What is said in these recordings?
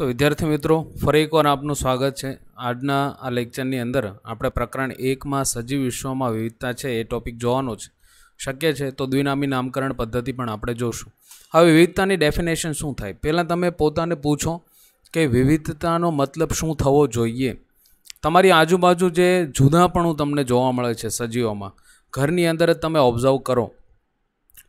તો વિદ્યાર્થી મિત્રો ફરી એકવાર આપનું સ્વાગત છે આજના આ લેક્ચરની અંદર આપણે પ્રકરણ એકમાં સજીવ વિશ્વમાં વિવિધતા છે એ ટોપિક જોવાનો છે શક્ય છે તો દ્વિનામી નામકરણ પદ્ધતિ પણ આપણે જોશું હવે વિવિધતાની ડેફિનેશન શું થાય પહેલાં તમે પોતાને પૂછો કે વિવિધતાનો મતલબ શું થવો જોઈએ તમારી આજુબાજુ જે જુદાપણું તમને જોવા મળે છે સજીવોમાં ઘરની અંદર જ તમે ઓબ્ઝર્વ કરો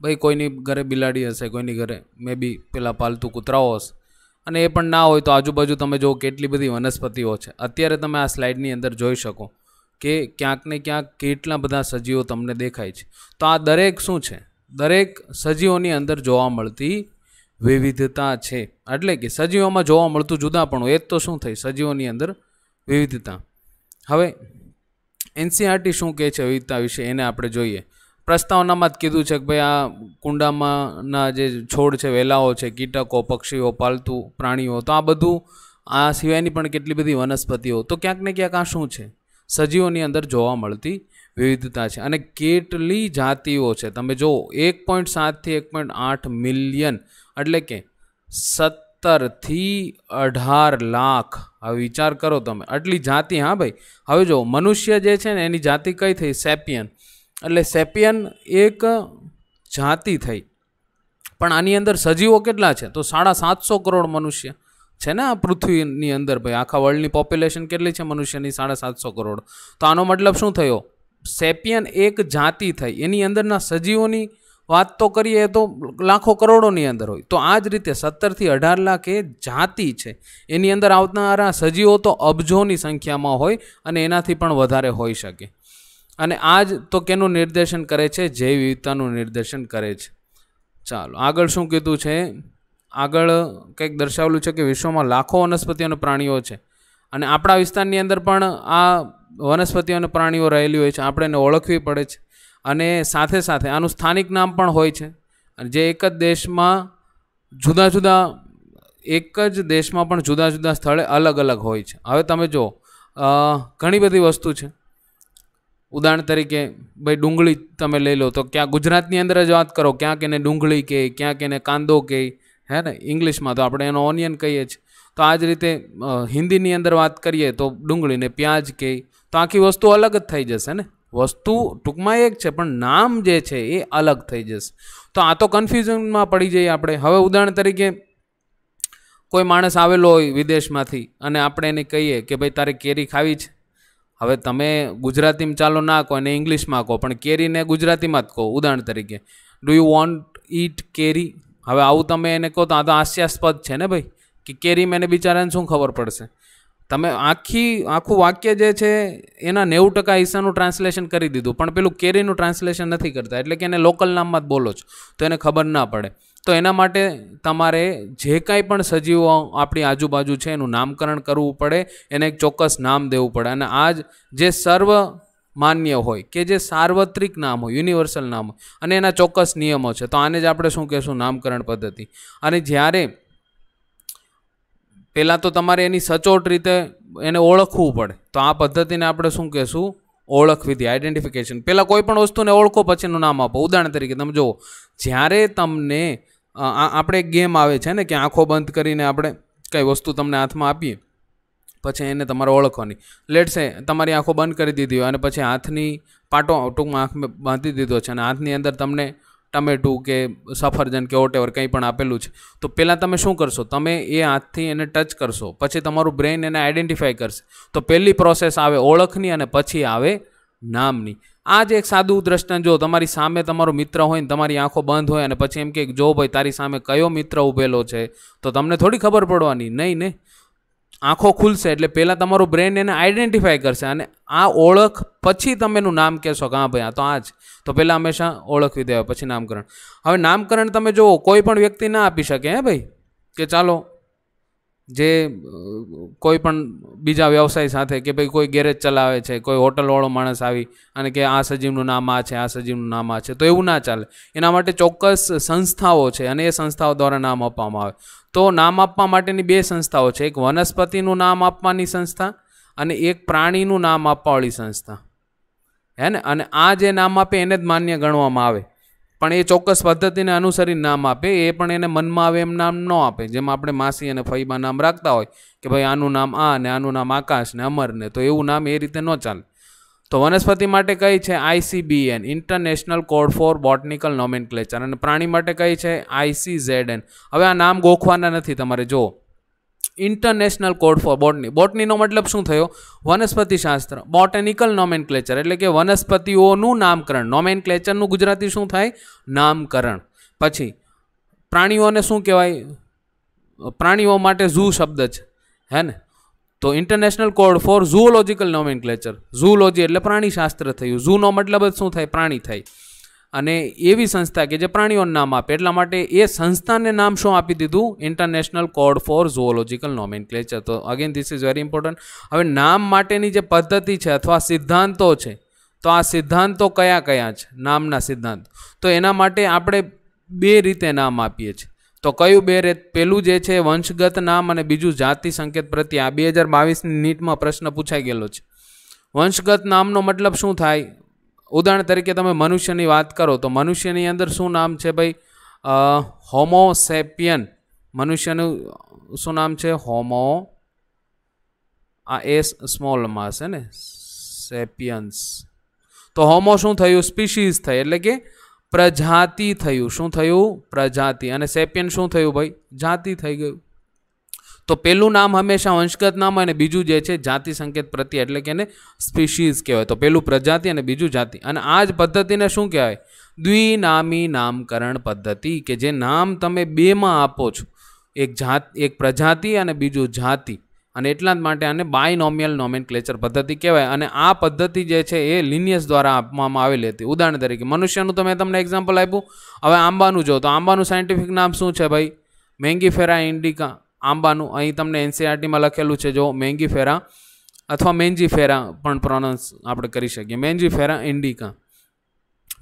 ભાઈ કોઈની ઘરે બિલાડી હશે કોઈની ઘરે મે બી પેલા પાલતુ કૂતરાઓ હશે અને એ પણ ના હોય તો આજુબાજુ તમે જો કેટલી બધી વનસ્પતિઓ છે અત્યારે તમે આ સ્લાઇડની અંદર જોઈ શકો કે ક્યાંક ને ક્યાંક કેટલા બધા સજીવો તમને દેખાય છે તો આ દરેક શું છે દરેક સજીવોની અંદર જોવા મળતી વિવિધતા છે એટલે કે સજીવોમાં જોવા મળતું જુદા પણ એ જ તો શું થઈ સજીવોની અંદર વિવિધતા હવે એનસીઆરટી શું કહે છે વિવિધતા વિશે એને આપણે જોઈએ પ્રસ્તાવનામાં જ કીધું છે કે ભાઈ આ કુંડામાંના જે છોડ છે વેલાઓ છે કીટકો પક્ષીઓ પાલતું પ્રાણીઓ તો આ બધું આ સિવાયની પણ કેટલી બધી વનસ્પતિઓ તો ક્યાંક ને ક્યાંક આ શું છે સજીવોની અંદર જોવા મળતી વિવિધતા છે અને કેટલી જાતિઓ છે તમે જો એક પોઈન્ટ સાતથી એક પોઈન્ટ આઠ મિલિયન એટલે કે સત્તરથી અઢાર લાખ હવે વિચાર કરો તમે આટલી જાતિ હા ભાઈ હવે જો મનુષ્ય જે છે ને એની જાતિ કઈ થઈ સેપિયન એટલે સેપિયન એક જાતિ થઈ પણ આની અંદર સજીવો કેટલા છે તો સાડા સાતસો કરોડ મનુષ્ય છે ને આ પૃથ્વીની અંદર ભાઈ આખા વર્લ્ડની પોપ્યુલેશન કેટલી છે મનુષ્યની સાડા સાતસો કરોડ તો આનો મતલબ શું થયો સેપિયન એક જાતિ થઈ એની અંદરના સજીવોની વાત તો કરીએ તો લાખો કરોડોની અંદર હોય તો આ જ રીતે સત્તરથી અઢાર લાખ એ જાતિ છે એની અંદર આવનારા સજીવો તો અબજોની સંખ્યામાં હોય અને એનાથી પણ વધારે હોઈ શકે અને આ જ તો કેનું નિર્દેશન કરે છે જૈવ વિવિધતાનું નિર્દેશન કરે છે ચાલો આગળ શું કીધું છે આગળ કંઈક દર્શાવેલું છે કે વિશ્વમાં લાખો વનસ્પતિઓ અને પ્રાણીઓ છે અને આપણા વિસ્તારની અંદર પણ આ વનસ્પતિઓ અને પ્રાણીઓ રહેલી હોય છે આપણે એને ઓળખવી પડે છે અને સાથે સાથે આનું સ્થાનિક નામ પણ હોય છે અને જે એક જ દેશમાં જુદા જુદા એક જ દેશમાં પણ જુદા જુદા સ્થળે અલગ અલગ હોય છે હવે તમે જો ઘણી બધી વસ્તુ છે ઉદાહરણ તરીકે ભાઈ ડુંગળી તમે લઈ લો તો ક્યાં ગુજરાતની અંદર જ વાત કરો ક્યાંક એને ડુંગળી કહે ક્યાંક એને કાંદો કહે હે ને ઇંગ્લિશમાં તો આપણે એનો ઓનિયન કહીએ છીએ તો આ જ રીતે હિન્દીની અંદર વાત કરીએ તો ડુંગળીને પ્યાજ કહે તો આખી વસ્તુ અલગ જ થઈ જશે ને વસ્તુ ટૂંકમાં એક છે પણ નામ જે છે એ અલગ થઈ જશે તો આ તો કન્ફ્યુઝનમાં પડી જઈએ આપણે હવે ઉદાહરણ તરીકે કોઈ માણસ આવેલો હોય વિદેશમાંથી અને આપણે એને કહીએ કે ભાઈ તારે કેરી ખાવી છે હવે તમે ગુજરાતીમાં ચાલો ના કહો અને ઇંગ્લિશમાં કહો પણ કેરીને ગુજરાતીમાં જ કહો ઉદાહરણ તરીકે do you want it carry હવે આવું તમે એને કહો તો આ તો હાસ્યાસ્પદ છે ને ભાઈ કે કેરી મેને બિચારાને શું ખબર પડશે તમે આખી આખું વાક્ય જે છે એના નેવું ટકા હિસ્સાનું ટ્રાન્સલેશન કરી દીધું પણ પેલું કેરીનું ટ્રાન્સલેશન નથી કરતા એટલે કે એને લોકલ નામમાં જ બોલો છો તો એને ખબર ના પડે તો એના માટે તમારે જે કાંઈ પણ સજીવો આપણી આજુબાજુ છે એનું નામકરણ કરવું પડે એને એક ચોક્કસ નામ દેવું પડે અને આ જે સર્વ માન્ય હોય કે જે સાર્વત્રિક નામ હોય યુનિવર્સલ નામ હોય અને એના ચોક્કસ નિયમો છે તો આને જ આપણે શું કહેશું નામકરણ પદ્ધતિ અને જ્યારે પહેલાં તો તમારે એની સચોટ રીતે એને ઓળખવું પડે તો આ પદ્ધતિને આપણે શું કહેશું ઓળખવી વિધિ આઈડેન્ટિફિકેશન પહેલાં કોઈ પણ વસ્તુને ઓળખો પછીનું નામ આપો ઉદાહરણ તરીકે તમે જુઓ જ્યારે તમને આપણે ગેમ આવે છે ને કે આંખો બંધ કરીને આપણે કઈ વસ્તુ તમને હાથમાં આપીએ પછી એને તમારે ઓળખવાની લેટ સે તમારી આંખો બંધ કરી દીધી હોય અને પછી હાથની પાટો ટૂંકમાં આંખ બાંધી દીધો છે અને હાથની અંદર તમને ટમેટું કે સફરજન કે ઓટેવર કંઈ પણ આપેલું છે તો પહેલાં તમે શું કરશો તમે એ હાથથી એને ટચ કરશો પછી તમારું બ્રેઇન એને આઈડેન્ટિફાય કરશે તો પહેલી પ્રોસેસ આવે ઓળખની અને પછી આવે નામની આ જ એક સાદું દ્રષ્ટાંત જો તમારી સામે તમારો મિત્ર હોય ને તમારી આંખો બંધ હોય અને પછી એમ કે જો ભાઈ તારી સામે કયો મિત્ર ઊભેલો છે તો તમને થોડી ખબર પડવાની નહીં ને આંખો ખુલશે એટલે પહેલાં તમારું બ્રેન એને આઈડેન્ટિફાય કરશે અને આ ઓળખ પછી તમે એનું નામ કહેશો કે હા ભાઈ આ તો આ જ તો પહેલાં હંમેશા ઓળખવી દેવાય પછી નામકરણ હવે નામકરણ તમે જુઓ કોઈ પણ વ્યક્તિ ના આપી શકે હે ભાઈ કે ચાલો જે કોઈ પણ બીજા વ્યવસાય સાથે કે ભાઈ કોઈ ગેરેજ ચલાવે છે કોઈ હોટલવાળો માણસ આવી અને કે આ સજીવનું નામ આ છે આ સજીવનું નામ આ છે તો એવું ના ચાલે એના માટે ચોક્કસ સંસ્થાઓ છે અને એ સંસ્થાઓ દ્વારા નામ આપવામાં આવે તો નામ આપવા માટેની બે સંસ્થાઓ છે એક વનસ્પતિનું નામ આપવાની સંસ્થા અને એક પ્રાણીનું નામ આપવાવાળી સંસ્થા હે ને અને આ જે નામ આપે એને જ માન્ય ગણવામાં આવે પણ એ ચોક્કસ પદ્ધતિને અનુસરી નામ આપે એ પણ એને મનમાં આવે એમ નામ ન આપે જેમ આપણે માસી અને ફઈમાં નામ રાખતા હોય કે ભાઈ આનું નામ આ ને આનું નામ આકાશ ને અમર ને તો એવું નામ એ રીતે ન ચાલે તો વનસ્પતિ માટે કઈ છે ICBN international code for botanical nomenclature અને પ્રાણી માટે કઈ છે આઈસીઝેડ એન હવે આ નામ ગોખવાના નથી તમારે જો ઇન્ટરનેશનલ કોડ ફોર બોટની બોટનીનો મતલબ શું થયો વનસ્પતિશાસ્ત્ર બોટેનિકલ નોમેન ક્લેચર એટલે કે વનસ્પતિઓનું નામકરણ નોમેન ક્લેચરનું ગુજરાતી શું થાય નામકરણ પછી પ્રાણીઓને શું કહેવાય પ્રાણીઓ માટે ઝૂ શબ્દ છે હે ને તો ઇન્ટરનેશનલ કોડ ફોર નોમેન નોમેનક્લેચર ઝૂલોજી એટલે પ્રાણીશાસ્ત્ર થયું ઝૂનો મતલબ જ શું થાય પ્રાણી થાય અને એવી સંસ્થા કે જે પ્રાણીઓનું નામ આપે એટલા માટે એ સંસ્થાને નામ શું આપી દીધું international code for zoological nomenclature તો again this is very important હવે નામ માટેની જે પદ્ધતિ છે અથવા સિદ્ધાંતો છે તો આ સિદ્ધાંતો કયા કયા છે નામના સિદ્ધાંત તો એના માટે આપણે બે રીતે નામ આપીએ છીએ તો કયું બે રેત પેલું જે છે વંશગત નામ અને બીજું જાતિ સંકેત પ્રત્યે આ બે હજાર બાવીસની નીટમાં પ્રશ્ન પૂછાઈ ગયેલો છે વંશગત નામનો મતલબ શું થાય ઉદાહરણ તરીકે તમે મનુષ્યની વાત કરો તો મનુષ્યની અંદર શું નામ છે ભાઈ હોમોસેપિયન મનુષ્યનું શું નામ છે હોમો આ એસ સ્મોલમાં હશે ને સેપિયન્સ તો હોમો શું થયું સ્પીશીઝ થઈ એટલે કે પ્રજાતિ થયું શું થયું પ્રજાતિ અને સેપિયન શું થયું ભાઈ જાતિ થઈ ગયું તો પહેલું નામ હંમેશા વંશગત નામ અને બીજું જે છે જાતિ સંકેત પ્રત્યે એટલે કે એને સ્પીશીઝ કહેવાય તો પહેલું પ્રજાતિ અને બીજું જાતિ અને આ જ પદ્ધતિને શું કહેવાય દ્વિનામી નામકરણ પદ્ધતિ કે જે નામ તમે બેમાં આપો છો એક જાત એક પ્રજાતિ અને બીજું જાતિ અને એટલા જ માટે આને બાયનોમિયલ ક્લેચર પદ્ધતિ કહેવાય અને આ પદ્ધતિ જે છે એ લિનિયસ દ્વારા આપવામાં આવેલી હતી ઉદાહરણ તરીકે મનુષ્યનું તમે તમને એક્ઝામ્પલ આપ્યું હવે આંબાનું જો તો આંબાનું સાયન્ટિફિક નામ શું છે ભાઈ મેંગીફેરા ઇન્ડિકા આંબાનું અહીં તમને એનસીઆરટીમાં e લખેલું છે જો મેંગી ફેરા અથવા મેંજી ફેરા પણ પ્રોનાઉન્સ આપણે કરી શકીએ મેંજી ફેરા ઇન્ડિકા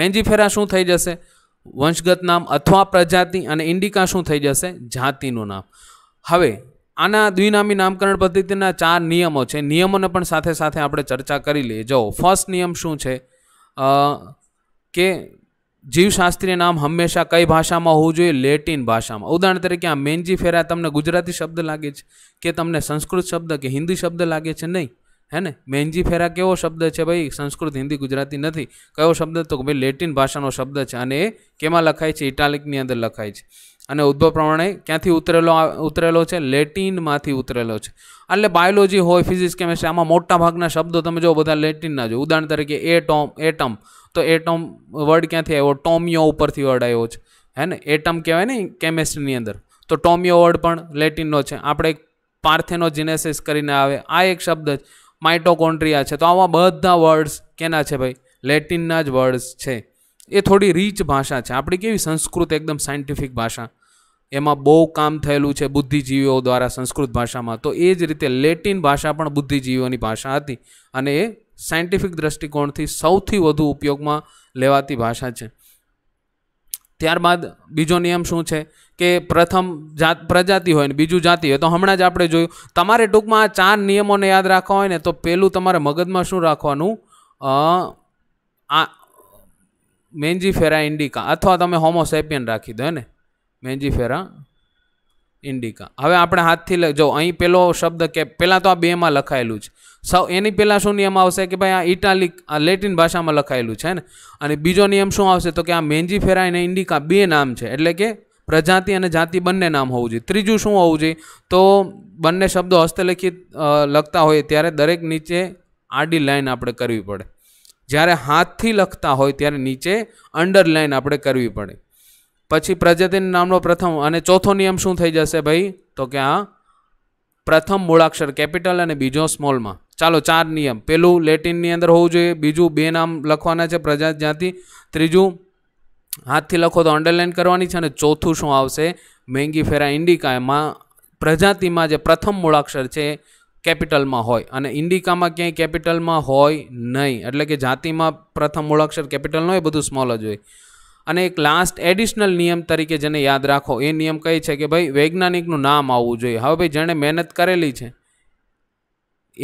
મેંજી ફેરા શું થઈ જશે વંશગત નામ અથવા પ્રજાતિ અને ઇન્ડિકા શું થઈ જશે જાતિનું નામ હવે આના દ્વિનામી નામકરણ પદ્ધતિના ચાર નિયમો છે નિયમોને પણ સાથે સાથે આપણે ચર્ચા કરી લઈએ જો ફર્સ્ટ નિયમ શું છે કે જીવશાસ્ત્રીય નામ હંમેશા કઈ ભાષામાં હોવું જોઈએ લેટિન ભાષામાં ઉદાહરણ તરીકે આ મેનજી ફેરા તમને ગુજરાતી શબ્દ લાગે છે કે તમને સંસ્કૃત શબ્દ કે હિન્દી શબ્દ લાગે છે નહીં હે ને મેન્જી ફેરા કેવો શબ્દ છે ભાઈ સંસ્કૃત હિન્દી ગુજરાતી નથી કયો શબ્દ તો કે ભાઈ લેટિન ભાષાનો શબ્દ છે અને એ કેમાં લખાય છે ઇટાલિકની અંદર લખાય છે અને ઉદ્ભવ પ્રમાણે ક્યાંથી ઉતરેલો ઉતરેલો છે લેટિનમાંથી ઉતરેલો છે એટલે બાયોલોજી હોય ફિઝિક્સ કેમેસ્ટ્રી આમાં મોટા ભાગના શબ્દો તમે જો બધા લેટિનના જો ઉદાહરણ તરીકે એટોમ એટમ તો એટોમ વર્ડ ક્યાંથી આવ્યો ટોમિયો ઉપરથી વર્ડ આવ્યો છે હે ને એટમ કહેવાય ને કેમેસ્ટ્રીની અંદર તો ટોમિયો વર્ડ પણ લેટિનનો છે આપણે પાર્થેનો જીનેસિસ કરીને આવે આ એક શબ્દ જ માઇટોકોન્ટ્રિયા છે તો આવા બધા વર્ડ્સ કેના છે ભાઈ લેટિનના જ વર્ડ્સ છે એ થોડી રીચ ભાષા છે આપણી કેવી સંસ્કૃત એકદમ સાયન્ટિફિક ભાષા એમાં બહુ કામ થયેલું છે બુદ્ધિજીવીઓ દ્વારા સંસ્કૃત ભાષામાં તો એ જ રીતે લેટિન ભાષા પણ બુદ્ધિજીવીઓની ભાષા હતી અને એ સાયન્ટિફિક દ્રષ્ટિકોણથી સૌથી વધુ ઉપયોગમાં લેવાતી ભાષા છે ત્યારબાદ બીજો નિયમ શું છે કે પ્રથમ જાત પ્રજાતિ હોય ને બીજું જાતિ હોય તો હમણાં જ આપણે જોયું તમારે ટૂંકમાં આ ચાર નિયમોને યાદ રાખવા હોય ને તો પહેલું તમારે મગજમાં શું રાખવાનું આ મેન્જી ફેરા ઇન્ડિકા અથવા તમે હોમોસેપિયન રાખી દો ને મેન્જીફેરા ઇન્ડિકા હવે આપણે હાથથી જો અહીં પેલો શબ્દ કે પહેલાં તો આ બેમાં લખાયેલું છે સૌ એની પહેલાં શું નિયમ આવશે કે ભાઈ આ ઇટાલિક આ લેટિન ભાષામાં લખાયેલું છે ને અને બીજો નિયમ શું આવશે તો કે આ મેન્જીફેરા અને ઇન્ડિકા બે નામ છે એટલે કે પ્રજાતિ અને જાતિ બંને નામ હોવું જોઈએ ત્રીજું શું હોવું જોઈએ તો બંને શબ્દો હસ્તલિખિત લખતા હોય ત્યારે દરેક નીચે આડી લાઇન આપણે કરવી પડે જ્યારે હાથથી લખતા હોય ત્યારે નીચે અંડરલાઇન આપણે કરવી પડે પછી પ્રજાતિન નામનો પ્રથમ અને ચોથો નિયમ શું થઈ જશે ભાઈ તો કે આ પ્રથમ મૂળાક્ષર કેપિટલ અને બીજો સ્મોલમાં ચાલો ચાર નિયમ પેલું લેટિનની અંદર હોવું જોઈએ બીજું બે નામ લખવાના છે પ્રજા જ્યાંથી ત્રીજું હાથથી લખો તો અંડરલાઇન કરવાની છે અને ચોથું શું આવશે મેંગી ફેરા ઇન્ડિકા એમાં પ્રજાતિમાં જે પ્રથમ મૂળાક્ષર છે કેપિટલમાં હોય અને ઇન્ડિકામાં ક્યાંય કેપિટલમાં હોય નહીં એટલે કે જાતિમાં પ્રથમ મૂળાક્ષર કેપિટલ ન હોય બધું સ્મોલ જ હોય અને એક લાસ્ટ એડિશનલ નિયમ તરીકે જેને યાદ રાખો એ નિયમ કહે છે કે ભાઈ વૈજ્ઞાનિકનું નામ આવવું જોઈએ હવે ભાઈ જેણે મહેનત કરેલી છે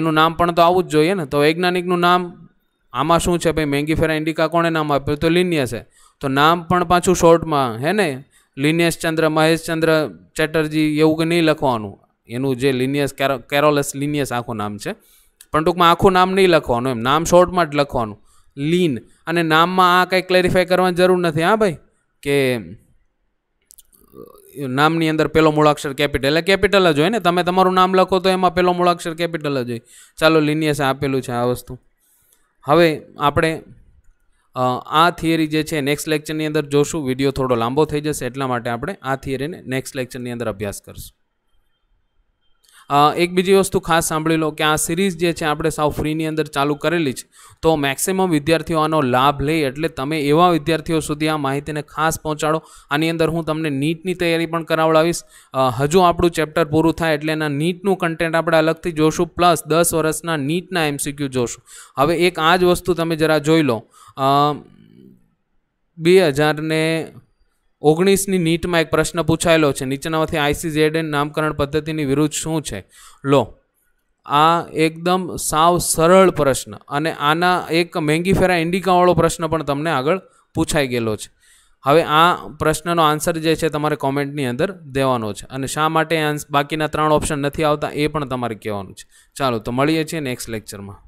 એનું નામ પણ તો આવવું જ જોઈએ ને તો વૈજ્ઞાનિકનું નામ આમાં શું છે ભાઈ મેંગી ફેરા ઇન્ડિકા કોણે નામ આપ્યું તો લિનિયસે તો નામ પણ પાછું શોર્ટમાં હે ને લિનિયસ ચંદ્ર મહેશચંદ્ર ચેટર્જી એવું કે નહીં લખવાનું એનું જે લિનિયસ કેરો કેરોલસ લિનિયસ આખું નામ છે પણ ટૂંકમાં આખું નામ નહીં લખવાનું એમ નામ શોર્ટમાં જ લખવાનું લીન અને નામમાં આ કંઈ ક્લેરિફાય કરવાની જરૂર નથી હા ભાઈ કે નામની અંદર પેલો મૂળાક્ષર કેપિટલ એટલે કેપિટલ જ હોય ને તમે તમારું નામ લખો તો એમાં પહેલો મૂળાક્ષર કેપિટલ જ હોય ચાલો લિનિયસે આપેલું છે આ વસ્તુ હવે આપણે આ થિયરી જે છે નેક્સ્ટ લેક્ચરની અંદર જોશું વિડીયો થોડો લાંબો થઈ જશે એટલા માટે આપણે આ થિયરીને નેક્સ્ટ લેક્ચરની અંદર અભ્યાસ કરશું એક બીજી વસ્તુ ખાસ સાંભળી લો કે આ સિરીઝ જે છે આપણે સાવ ફ્રીની અંદર ચાલુ કરેલી જ તો મેક્સિમમ વિદ્યાર્થીઓ આનો લાભ લે એટલે તમે એવા વિદ્યાર્થીઓ સુધી આ માહિતીને ખાસ પહોંચાડો આની અંદર હું તમને નીટની તૈયારી પણ કરાવડાવીશ હજુ આપણું ચેપ્ટર પૂરું થાય એટલે એના નીટનું કન્ટેન્ટ આપણે અલગથી જોશું પ્લસ દસ વર્ષના નીટના એમસીક્યુ જોશું હવે એક આ જ વસ્તુ તમે જરા જોઈ લો બે હજારને ઓગણીસની નીટમાં એક પ્રશ્ન પૂછાયેલો છે નીચેનામાંથી આઈસીઝેડએન નામકરણ પદ્ધતિની વિરુદ્ધ શું છે લો આ એકદમ સાવ સરળ પ્રશ્ન અને આના એક મેંગી ફેરા ઇન્ડિકાવાળો પ્રશ્ન પણ તમને આગળ પૂછાઈ ગયેલો છે હવે આ પ્રશ્નનો આન્સર જે છે તમારે કોમેન્ટની અંદર દેવાનો છે અને શા માટે બાકીના ત્રણ ઓપ્શન નથી આવતા એ પણ તમારે કહેવાનું છે ચાલો તો મળીએ છીએ નેક્સ્ટ લેક્ચરમાં